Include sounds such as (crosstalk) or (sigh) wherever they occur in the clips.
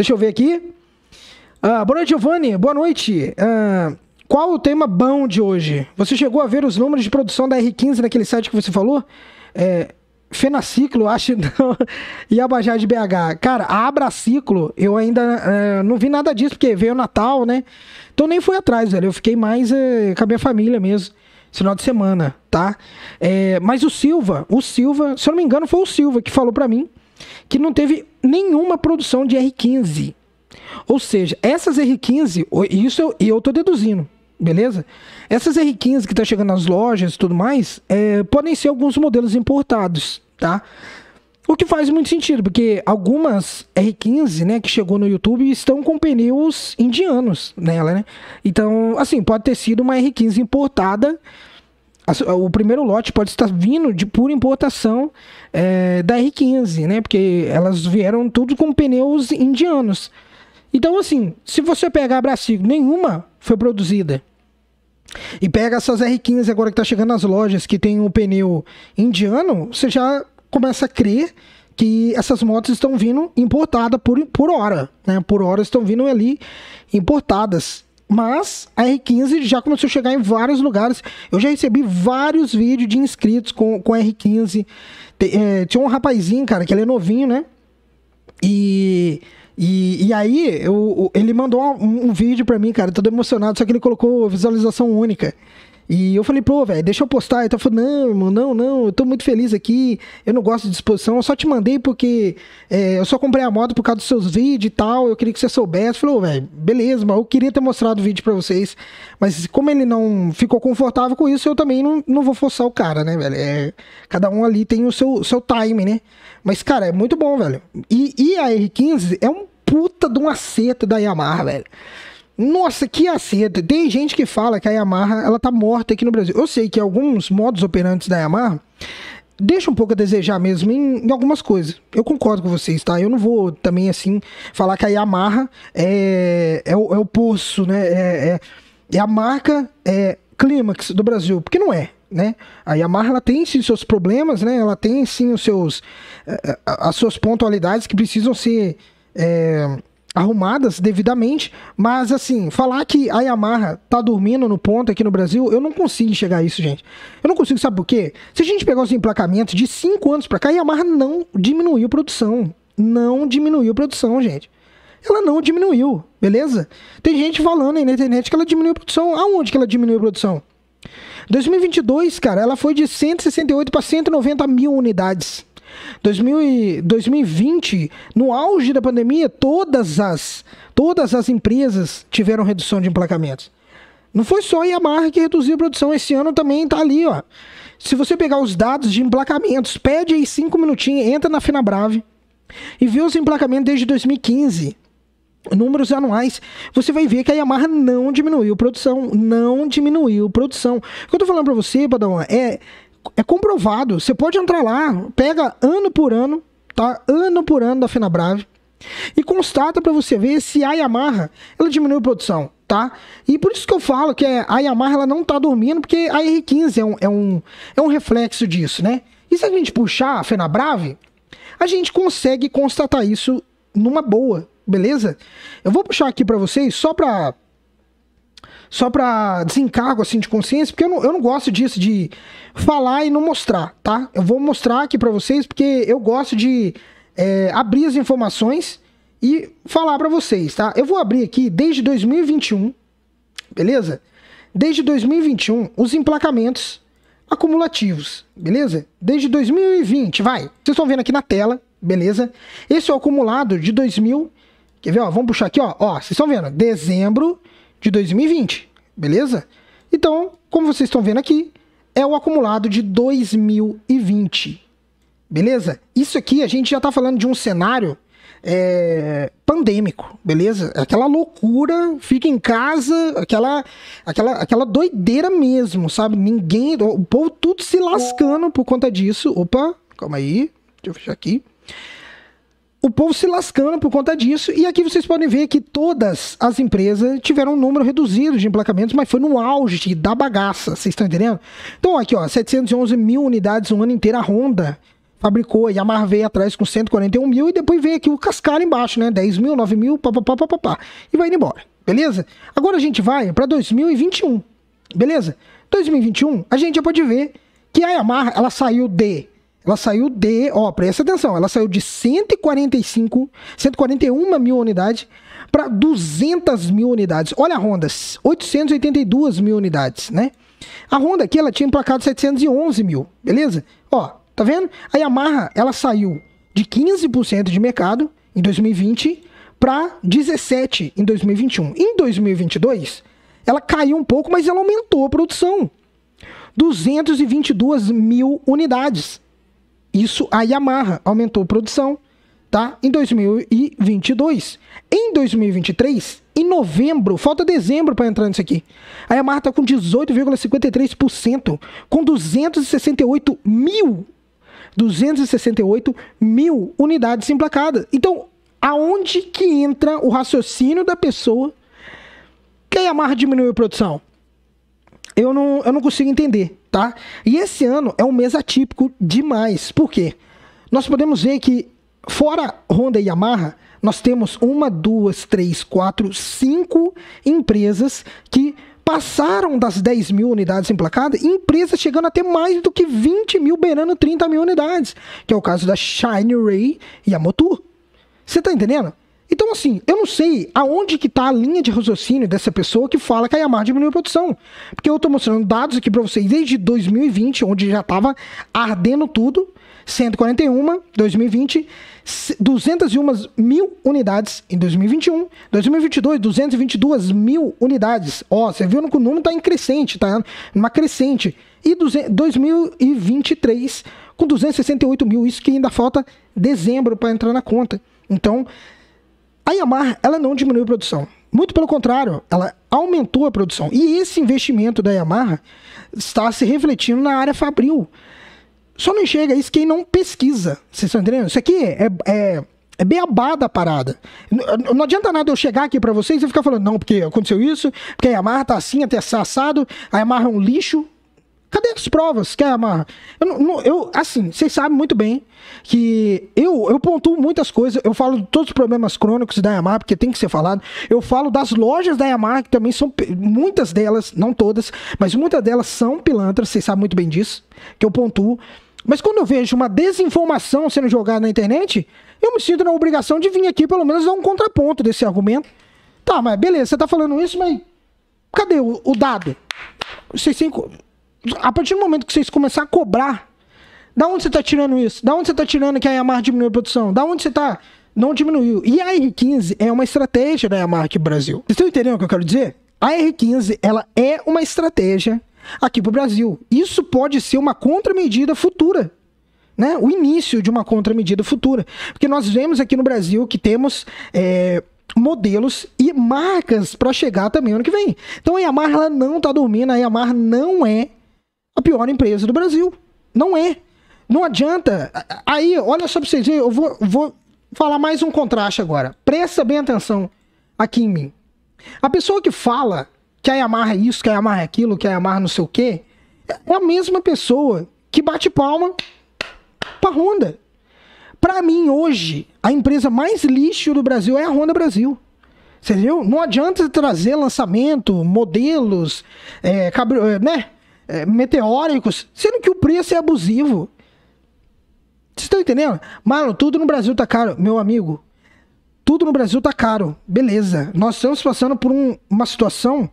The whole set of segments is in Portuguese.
Deixa eu ver aqui. Ah, boa noite, Giovanni. Boa noite. Ah, qual o tema bom de hoje? Você chegou a ver os números de produção da R15 naquele site que você falou? É, Fenaciclo, acho não. (laughs) e Abajá de BH. Cara, a Abraciclo, eu ainda é, não vi nada disso, porque veio Natal, né? Então nem fui atrás, velho. Eu fiquei mais é, com a minha família mesmo. Final de semana, tá? É, mas o Silva, o Silva, se eu não me engano, foi o Silva que falou para mim que não teve nenhuma produção de R15. Ou seja, essas R15, isso eu estou deduzindo, beleza? Essas R15 que está chegando nas lojas e tudo mais, é, podem ser alguns modelos importados, tá? O que faz muito sentido, porque algumas R15, né, que chegou no YouTube estão com pneus indianos nela, né? Então, assim, pode ter sido uma R15 importada o primeiro lote pode estar vindo de pura importação é, da R15, né? Porque elas vieram tudo com pneus indianos. Então, assim, se você pegar a Brasil, nenhuma foi produzida. E pega essas R15 agora que tá chegando nas lojas que tem o um pneu indiano, você já começa a crer que essas motos estão vindo importadas por, por hora, né? Por hora estão vindo ali importadas. Mas a R15 já começou a chegar em vários lugares. Eu já recebi vários vídeos de inscritos com, com a R15. é, tinha um rapazinho, cara, que ele é novinho, né? E, e, e aí eu, ele mandou um, um vídeo pra mim, cara, todo emocionado, só que ele colocou visualização única. E eu falei, pô, velho, deixa eu postar. Ele então, falou, não, irmão, não, não, eu tô muito feliz aqui. Eu não gosto de disposição. Eu só te mandei porque é, eu só comprei a moto por causa dos seus vídeos e tal. Eu queria que você soubesse. falou velho, beleza, mas eu queria ter mostrado o vídeo pra vocês. Mas como ele não ficou confortável com isso, eu também não, não vou forçar o cara, né, velho? É, cada um ali tem o seu, seu time, né? Mas, cara, é muito bom, velho. E, e a R15 é um puta de uma seta da Yamaha, velho. Nossa, que acerto. Tem gente que fala que a Yamaha ela tá morta aqui no Brasil. Eu sei que alguns modos operantes da Yamaha deixam um pouco a desejar mesmo em, em, algumas coisas. Eu concordo com vocês, tá? Eu não vou também assim falar que a Yamaha é, é, o, é o poço, né? É, é, é a marca é, clímax do Brasil, porque não é. Né? A Yamaha ela tem sim seus problemas, né? Ela tem sim os seus eh, eh, as suas pontualidades que precisam ser é, arrumadas devidamente, mas assim, falar que a Yamaha tá dormindo no ponto aqui no Brasil, eu não consigo chegar a isso, gente. Eu não consigo, sabe por quê? Se a gente pegar os emplacamentos de 5 anos para cá, a Yamaha não diminuiu produção. Não diminuiu produção, gente. Ela não diminuiu, beleza? Tem gente falando aí na internet que ela diminuiu produção. Aonde que ela diminuiu produção? 2022, cara, ela foi de 168 para 190 mil unidades. 2020, no auge da pandemia, todas as, todas as empresas tiveram redução de emplacamentos. Não foi só a Yamaha que reduziu a produção, esse ano também está ali, ó. Se você pegar os dados de emplacamentos, pede aí cinco minutinhos, entra na Finabrave e vê os emplacamentos desde 2015 números anuais, você vai ver que a Yamaha não diminuiu produção, não diminuiu produção. O que eu tô falando para você, Padawan, é é comprovado. Você pode entrar lá, pega ano por ano, tá? Ano por ano da Brave e constata para você ver se a Yamaha ela diminuiu a produção, tá? E por isso que eu falo que é, a Yamaha ela não tá dormindo, porque a R15 é um, é um, é um reflexo disso, né? E se a gente puxar a Fena Brave, a gente consegue constatar isso numa boa, beleza? Eu vou puxar aqui para vocês só para só para desencargo assim de consciência, porque eu não, eu não gosto disso de falar e não mostrar, tá? Eu vou mostrar aqui para vocês porque eu gosto de é, abrir as informações e falar para vocês, tá? Eu vou abrir aqui desde 2021, beleza? Desde 2021, os emplacamentos acumulativos, beleza? Desde 2020, vai. Vocês estão vendo aqui na tela, beleza? Esse é o acumulado de 2000. Quer ver, ó? Vamos puxar aqui, ó. Ó, vocês estão vendo? Dezembro de 2020 beleza? Então, como vocês estão vendo aqui, é o acumulado de 2020, beleza? Isso aqui a gente já está falando de um cenário é, pandêmico, beleza? Aquela loucura, fica em casa, aquela, aquela, aquela doideira mesmo, sabe? Ninguém, o povo tudo se lascando por conta disso. Opa, calma aí, deixa eu fechar aqui o povo se lascando por conta disso. E aqui vocês podem ver que todas as empresas tiveram um número reduzido de emplacamentos, mas foi no auge da bagaça. Vocês estão entendendo? Então, aqui, ó, 711 mil unidades um ano inteiro a Honda fabricou. E a Mar veio atrás com 141 mil e depois veio aqui o cascalho embaixo, né? 10 mil, 9 mil, papapá, papapá. E vai indo embora, beleza? Agora a gente vai para 2021, beleza? 2021, a gente já pode ver que a Yamaha, ela saiu de ela saiu de, ó, presta atenção, ela saiu de 145, 141 mil unidades para 200 mil unidades. Olha a Honda, 882 mil unidades, né? A Honda aqui, ela tinha emplacado 711 mil, beleza? Ó, tá vendo? A Yamaha, ela saiu de 15% de mercado em 2020 para 17% em 2021. Em 2022, ela caiu um pouco, mas ela aumentou a produção. 222 mil unidades. Isso a Yamaha aumentou produção, tá? Em 2022. Em 2023, em novembro, falta dezembro para entrar nisso aqui. A Yamaha está com 18,53%, com 268 mil, 268 mil unidades emplacadas. Então, aonde que entra o raciocínio da pessoa que a Yamaha diminuiu a produção? Eu não, eu não consigo entender tá? E esse ano é um mês atípico demais. Por quê? Nós podemos ver que, fora Honda e Yamaha, nós temos uma, duas, três, quatro, cinco empresas que passaram das 10 mil unidades emplacadas, empresas chegando até mais do que 20 mil, beirando 30 mil unidades, que é o caso da Shine Ray e a Motur. Você tá entendendo? Então, assim, eu não sei aonde que tá a linha de raciocínio dessa pessoa que fala que a Yamaha diminuiu a produção. Porque eu estou mostrando dados aqui para vocês desde 2020, onde já estava ardendo tudo, 141, 2020, 201 mil unidades em 2021, 2022, 222 mil unidades. Ó, você viu que o número está em crescente, tá? Uma crescente. E 2023 com 268 mil, isso que ainda falta dezembro para entrar na conta. Então, a Yamaha, ela não diminuiu a produção. Muito pelo contrário, ela aumentou a produção. E esse investimento da Yamaha está se refletindo na área fabril. Só não enxerga isso quem não pesquisa. Vocês estão entendendo? Isso aqui é, é, é beabá a parada. Não, não adianta nada eu chegar aqui para vocês e ficar falando, não, porque aconteceu isso, porque a Yamaha tá assim, até assado, a Yamaha é um lixo. Cadê as provas? Quer amarra? Eu, não, eu assim, vocês sabem muito bem que eu, eu pontuo muitas coisas. Eu falo de todos os problemas crônicos da Yamaha, porque tem que ser falado. Eu falo das lojas da Yamaha, que também são. Muitas delas, não todas, mas muitas delas são pilantras, vocês sabem muito bem disso, que eu pontuo. Mas quando eu vejo uma desinformação sendo jogada na internet, eu me sinto na obrigação de vir aqui, pelo menos, dar um contraponto desse argumento. Tá, mas beleza, você tá falando isso, mas. Cadê o, o dado? Vocês têm a partir do momento que vocês começarem a cobrar, da onde você está tirando isso? Da onde você está tirando que a Yamaha diminuiu a produção? Da onde você está? Não diminuiu. E a R15 é uma estratégia da Yamaha aqui no Brasil. Vocês estão entendendo o que eu quero dizer? A R15 ela é uma estratégia aqui para o Brasil. Isso pode ser uma contramedida futura. Né? O início de uma contramedida futura. Porque nós vemos aqui no Brasil que temos é, modelos e marcas para chegar também ano que vem. Então a Yamaha não está dormindo, a Yamaha não é a pior empresa do Brasil. Não é. Não adianta. Aí, olha só pra vocês verem, eu vou, vou falar mais um contraste agora. Presta bem atenção aqui em mim. A pessoa que fala que a Yamaha é isso, que a Yamaha é aquilo, que a Yamaha não sei o quê, é a mesma pessoa que bate palma pra Honda. Pra mim, hoje, a empresa mais lixo do Brasil é a Honda Brasil. entendeu Não adianta trazer lançamento, modelos, é, é né? é, meteóricos, sendo que o preço é abusivo. Vocês estão entendendo? Mano, tudo no Brasil tá caro, meu amigo. Tudo no Brasil tá caro. Beleza. Nós estamos passando por um, uma situação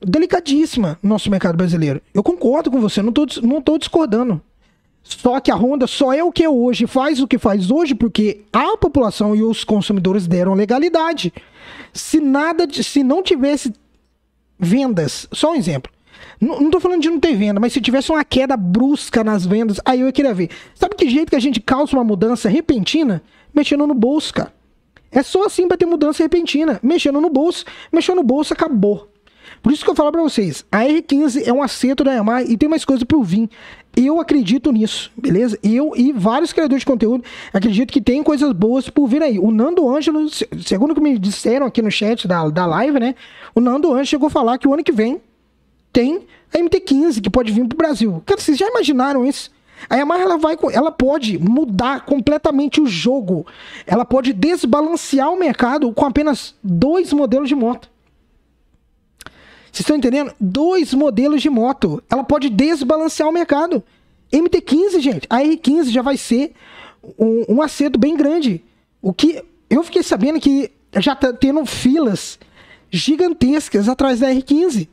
delicadíssima no nosso mercado brasileiro. Eu concordo com você, não tô, não tô discordando. Só que a Honda só é o que é hoje, faz o que faz hoje, porque a população e os consumidores deram legalidade. Se nada, se não tivesse vendas, só um exemplo. Não, não tô falando de não ter venda, mas se tivesse uma queda brusca nas vendas, aí eu queria ver. Sabe que jeito que a gente causa uma mudança repentina? Mexendo no bolso, cara. É só assim pra ter mudança repentina. Mexendo no bolso, mexendo no bolso, acabou. Por isso que eu falo para vocês, a R15 é um acerto da Yamaha e tem mais coisa pro vir. Eu acredito nisso, beleza? Eu e vários criadores de conteúdo acredito que tem coisas boas por vir aí. O Nando Ângelo, segundo que me disseram aqui no chat da, da live, né? O Nando Ângelo chegou a falar que o ano que vem tem a MT-15 que pode vir para o Brasil. Cara, vocês já imaginaram isso? A Yamaha ela vai, ela pode mudar completamente o jogo. Ela pode desbalancear o mercado com apenas dois modelos de moto. Vocês estão entendendo? Dois modelos de moto. Ela pode desbalancear o mercado. MT-15, gente, a R-15 já vai ser um, um acerto bem grande. O que eu fiquei sabendo que já tá tendo filas gigantescas atrás da R-15.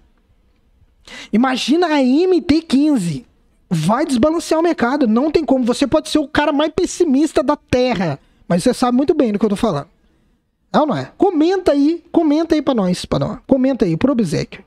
Imagina a MT15. Vai desbalancear o mercado. Não tem como. Você pode ser o cara mais pessimista da Terra. Mas você sabe muito bem do que eu tô falando. É ou não é? Comenta aí, comenta aí pra nós, Padão. Comenta aí, por obsequio.